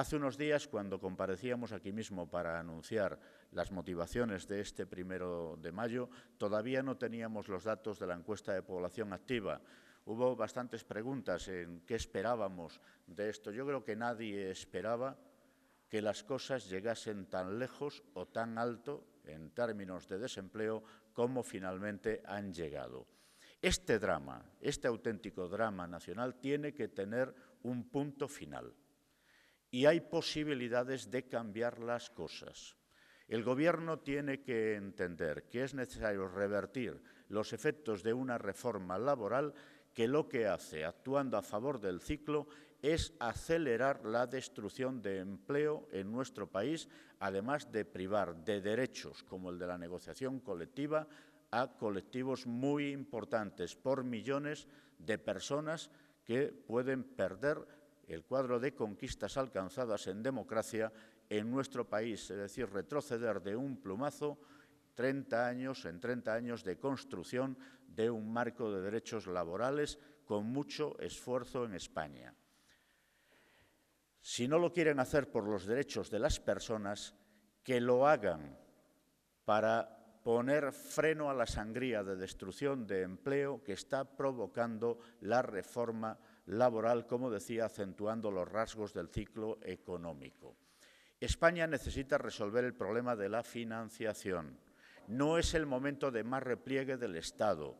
Hace unos días, cuando comparecíamos aquí mismo para anunciar las motivaciones de este primero de mayo, todavía no teníamos los datos de la encuesta de población activa. Hubo bastantes preguntas en qué esperábamos de esto. Yo creo que nadie esperaba que las cosas llegasen tan lejos o tan alto en términos de desempleo como finalmente han llegado. Este drama, este auténtico drama nacional, tiene que tener un punto final y hay posibilidades de cambiar las cosas. El Gobierno tiene que entender que es necesario revertir los efectos de una reforma laboral que lo que hace, actuando a favor del ciclo, es acelerar la destrucción de empleo en nuestro país, además de privar de derechos como el de la negociación colectiva a colectivos muy importantes por millones de personas que pueden perder el cuadro de conquistas alcanzadas en democracia en nuestro país, es decir, retroceder de un plumazo 30 años, en 30 años de construcción de un marco de derechos laborales con mucho esfuerzo en España. Si no lo quieren hacer por los derechos de las personas, que lo hagan para poner freno a la sangría de destrucción de empleo que está provocando la reforma laboral, como decía, acentuando los rasgos del ciclo económico. España necesita resolver el problema de la financiación. No es el momento de más repliegue del Estado,